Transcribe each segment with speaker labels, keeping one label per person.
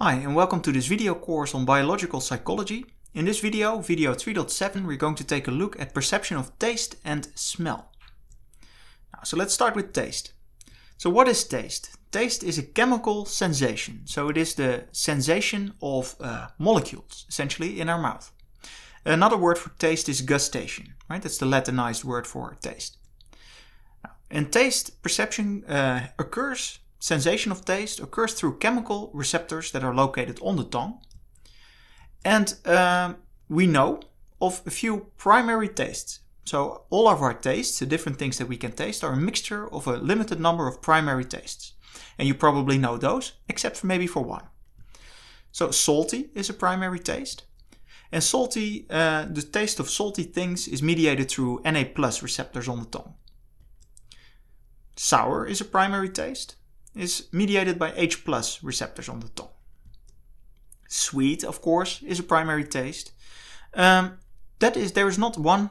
Speaker 1: Hi and welcome to this video course on biological psychology. In this video, video 3.7, we're going to take a look at perception of taste and smell. so let's start with taste. So what is taste? Taste is a chemical sensation. So it is the sensation of uh, molecules, essentially, in our mouth. Another word for taste is gustation, right? That's the Latinized word for taste. And taste, perception uh, occurs sensation of taste occurs through chemical receptors that are located on the tongue. And um, we know of a few primary tastes. So all of our tastes, the different things that we can taste, are a mixture of a limited number of primary tastes. And you probably know those, except for maybe for one. So salty is a primary taste. And salty, uh, the taste of salty things is mediated through Na plus receptors on the tongue. Sour is a primary taste is mediated by H plus receptors on the tongue. Sweet, of course, is a primary taste. Um, that is, there is not one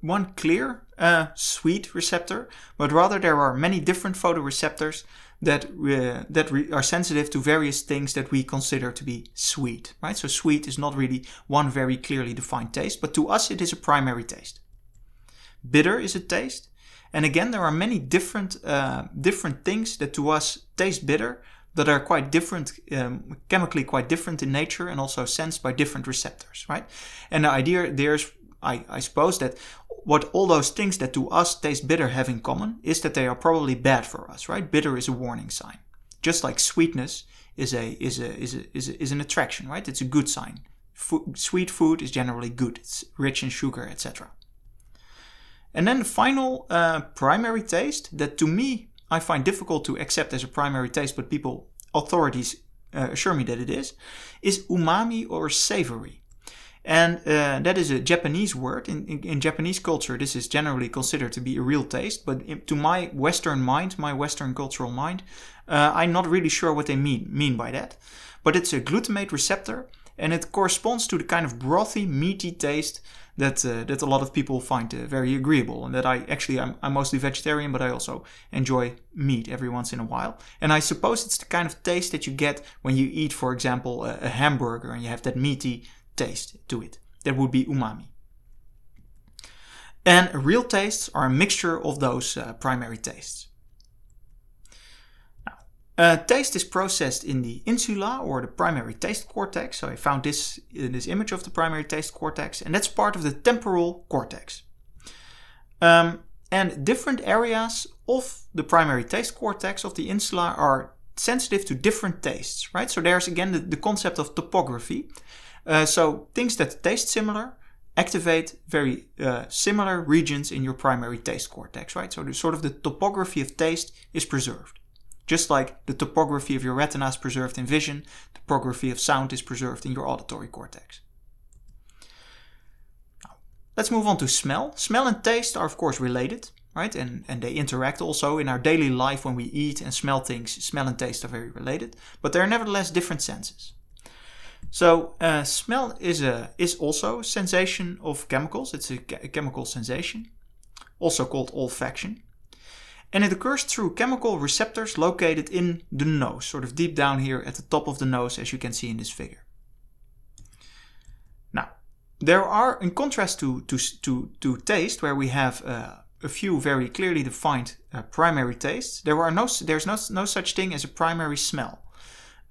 Speaker 1: one clear uh, sweet receptor, but rather there are many different photoreceptors that uh, that are sensitive to various things that we consider to be sweet. Right. So sweet is not really one very clearly defined taste, but to us it is a primary taste. Bitter is a taste. And again, there are many different uh, different things that to us taste bitter that are quite different, um, chemically quite different in nature and also sensed by different receptors, right? And the idea there is, I, I suppose, that what all those things that to us taste bitter have in common is that they are probably bad for us, right? Bitter is a warning sign, just like sweetness is a is a is a, is, a, is an attraction, right? It's a good sign. sweet food is generally good. It's rich in sugar, etc. And then the final uh, primary taste that to me I find difficult to accept as a primary taste, but people, authorities uh, assure me that it is, is umami or savory. And uh, that is a Japanese word. In, in, in, Japanese culture, this is generally considered to be a real taste, but to my Western mind, my Western cultural mind, uh, I'm not really sure what they mean, mean by that. But it's a glutamate receptor and it corresponds to the kind of brothy, meaty taste that uh, that a lot of people find uh, very agreeable. And that I actually I'm, I'm mostly vegetarian, but I also enjoy meat every once in a while. And I suppose it's the kind of taste that you get when you eat, for example, a, a hamburger, and you have that meaty taste to it. That would be umami. And real tastes are a mixture of those uh, primary tastes. Uh, taste is processed in the insula or the primary taste cortex. So I found this in this image of the primary taste cortex, and that's part of the temporal cortex. Um, and different areas of the primary taste cortex of the insula are sensitive to different tastes, right? So there's again the, the concept of topography. Uh, so things that taste similar activate very uh, similar regions in your primary taste cortex, right? So the sort of the topography of taste is preserved. Just like the topography of your retina is preserved in vision, the topography of sound is preserved in your auditory cortex. Let's move on to smell. Smell and taste are of course related, right? And, and they interact also in our daily life when we eat and smell things. Smell and taste are very related, but they're nevertheless different senses. So uh, smell is, a, is also a sensation of chemicals. It's a, a chemical sensation, also called olfaction and it occurs through chemical receptors located in the nose, sort of deep down here at the top of the nose, as you can see in this figure. Now, there are, in contrast to, to, to, to taste, where we have uh, a few very clearly defined uh, primary tastes, there are no, there's no, no such thing as a primary smell.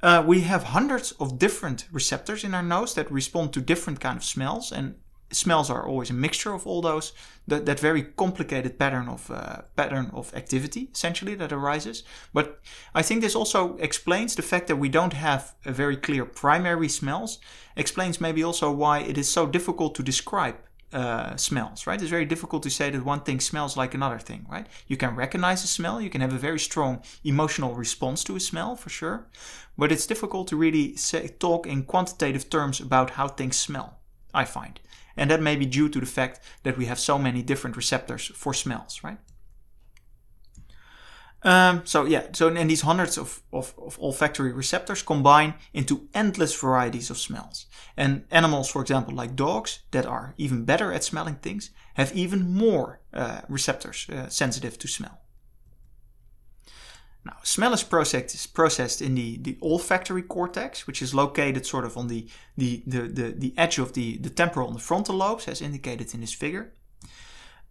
Speaker 1: Uh, we have hundreds of different receptors in our nose that respond to different kind of smells and smells are always a mixture of all those that, that very complicated pattern of uh, pattern of activity essentially that arises but i think this also explains the fact that we don't have a very clear primary smells explains maybe also why it is so difficult to describe uh, smells, right? It's very difficult to say that one thing smells like another thing, right? You can recognize a smell, you can have a very strong emotional response to a smell for sure, but it's difficult to really say, talk in quantitative terms about how things smell, I find. And that may be due to the fact that we have so many different receptors for smells, right? Um, so yeah, so and these hundreds of, of, of, olfactory receptors combine into endless varieties of smells. And animals, for example, like dogs, that are even better at smelling things, have even more uh, receptors uh, sensitive to smell. Now, smell is processed, processed in the, the olfactory cortex, which is located sort of on the, the, the, the, the edge of the, the temporal and the frontal lobes, as indicated in this figure.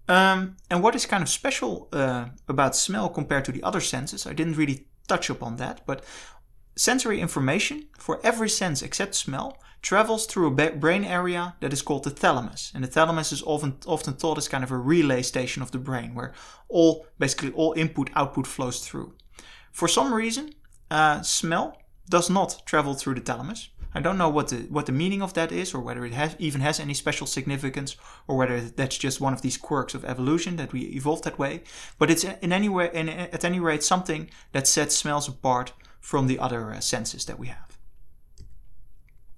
Speaker 1: Um, and what is kind of special uh, about smell compared to the other senses, I didn't really touch upon that, but sensory information for every sense except smell travels through a brain area that is called the thalamus. And the thalamus is often, often thought as kind of a relay station of the brain where all, basically all input output flows through. For some reason, uh, smell does not travel through the thalamus. I don't know what the what the meaning of that is, or whether it has even has any special significance, or whether that's just one of these quirks of evolution that we evolved that way. But it's in any way, in, at any rate, something that sets smells apart from the other uh, senses that we have.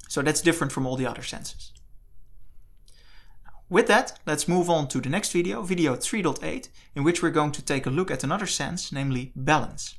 Speaker 1: So that's different from all the other senses. With that, let's move on to the next video, video 3.8, in which we're going to take a look at another sense, namely balance.